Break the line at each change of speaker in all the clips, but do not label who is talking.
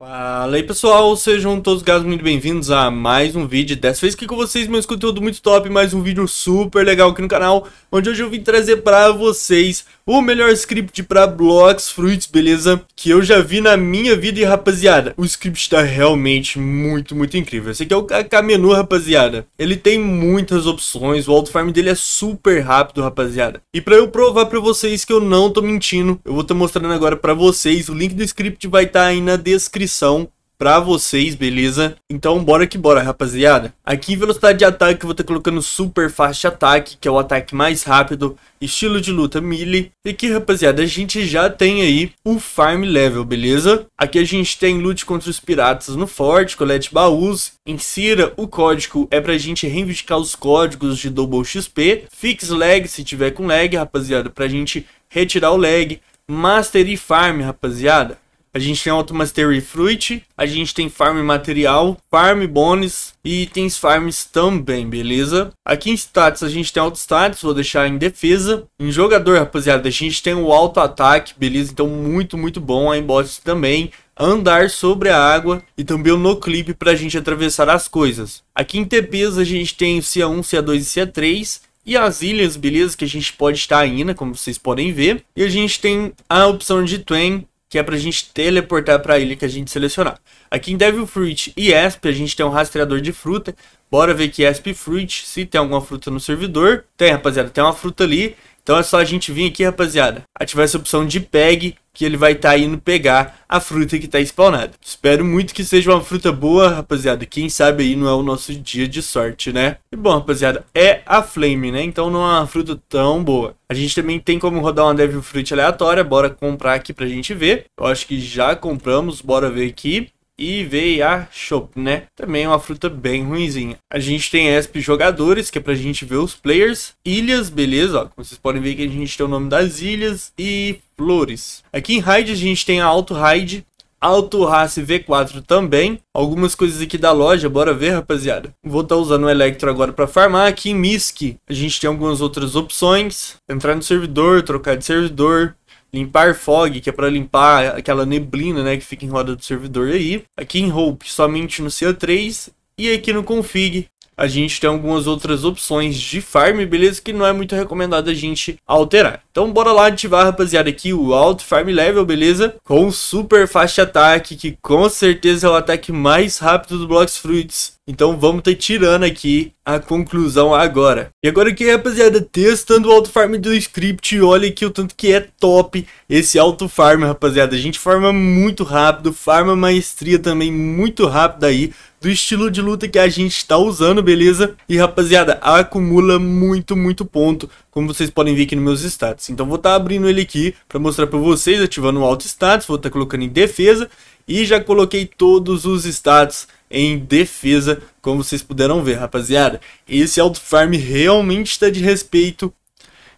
Fala aí pessoal, sejam todos guys muito bem-vindos a mais um vídeo dessa vez aqui com vocês, meus conteúdo muito top, mais um vídeo super legal aqui no canal Onde hoje eu vim trazer pra vocês o melhor script para blocks, fruits, beleza? Que eu já vi na minha vida e rapaziada, o script está realmente muito, muito incrível. Esse aqui é o Menu, rapaziada. Ele tem muitas opções, o auto farm dele é super rápido, rapaziada. E para eu provar para vocês que eu não tô mentindo, eu vou estar tá mostrando agora para vocês, o link do script vai estar tá aí na descrição pra vocês, beleza? Então bora que bora, rapaziada. Aqui em velocidade de ataque eu vou estar tá colocando super fast ataque, que é o ataque mais rápido, estilo de luta melee. E aqui, rapaziada, a gente já tem aí o farm level, beleza? Aqui a gente tem loot contra os piratas no forte, colete baús, insira o código, é pra gente reivindicar os códigos de double XP, fix lag se tiver com lag, rapaziada, pra gente retirar o lag, master e farm, rapaziada. A gente tem mastery Fruit, a gente tem Farm Material, Farm Bones e itens Farms também, beleza? Aqui em Status a gente tem Auto Status, vou deixar em defesa. Em Jogador, rapaziada, a gente tem o Auto Ataque, beleza? Então muito, muito bom, a Emboss também andar sobre a água e também o clipe para a gente atravessar as coisas. Aqui em TPs a gente tem o CA1, CA2 e CA3 e as ilhas, beleza, que a gente pode estar ainda, né? como vocês podem ver. E a gente tem a opção de Twain, que é para a gente teleportar para a ilha que a gente selecionar. Aqui em Devil Fruit e ESP, a gente tem um rastreador de fruta. Bora ver que ESP Fruit, se tem alguma fruta no servidor. Tem, rapaziada, tem uma fruta ali. Então é só a gente vir aqui, rapaziada, ativar essa opção de PEG, que ele vai estar tá indo pegar a fruta que está spawnada. Espero muito que seja uma fruta boa, rapaziada. Quem sabe aí não é o nosso dia de sorte, né? E bom, rapaziada, é a Flame, né? Então não é uma fruta tão boa. A gente também tem como rodar uma Devil Fruit aleatória. Bora comprar aqui pra gente ver. Eu acho que já compramos. Bora ver aqui e a Shop, né? Também uma fruta bem ruimzinha. A gente tem ESP jogadores, que é pra gente ver os players. Ilhas, beleza, ó, como vocês podem ver que a gente tem o nome das ilhas e flores. Aqui em Raid a gente tem a Alto Raid, Alto Race V4 também. Algumas coisas aqui da loja, bora ver, rapaziada. Vou estar tá usando o Electro agora para farmar. Aqui em Misk, a gente tem algumas outras opções. Entrar no servidor, trocar de servidor limpar fog, que é para limpar aquela neblina, né, que fica em roda do servidor aí. Aqui em Hope, somente no CO3 e aqui no config a gente tem algumas outras opções de farm, beleza? Que não é muito recomendado a gente alterar. Então bora lá ativar, rapaziada, aqui o alto farm level, beleza? Com super fast ataque, que com certeza é o ataque mais rápido do Blocks Fruits então vamos estar tá tirando aqui a conclusão agora. E agora aqui, rapaziada, testando o auto farm do script, olha aqui o tanto que é top esse auto farm, rapaziada. A gente farma muito rápido, farma maestria também muito rápido aí do estilo de luta que a gente está usando, beleza? E rapaziada, acumula muito, muito ponto, como vocês podem ver aqui nos meus status. Então vou estar tá abrindo ele aqui para mostrar para vocês, ativando o auto status, vou estar tá colocando em defesa e já coloquei todos os status em defesa, como vocês puderam ver, rapaziada. Esse auto farm realmente está de respeito.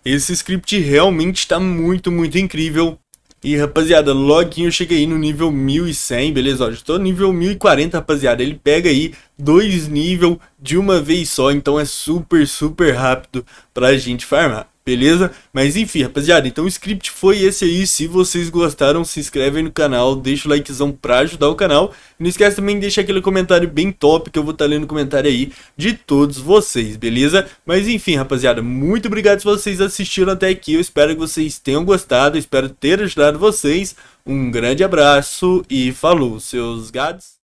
Esse script realmente está muito, muito incrível. E rapaziada, logo eu cheguei no nível 1100, beleza? Ó, estou no nível 1040, rapaziada. Ele pega aí dois níveis de uma vez só, então é super, super rápido a gente farmar. Beleza? Mas enfim, rapaziada, então o script foi esse aí. Se vocês gostaram, se inscrevem no canal, deixa o likezão pra ajudar o canal. E não esquece também de deixar aquele comentário bem top que eu vou estar tá lendo o comentário aí de todos vocês, beleza? Mas enfim, rapaziada, muito obrigado se vocês assistiram até aqui. Eu espero que vocês tenham gostado, espero ter ajudado vocês. Um grande abraço e falou, seus gados.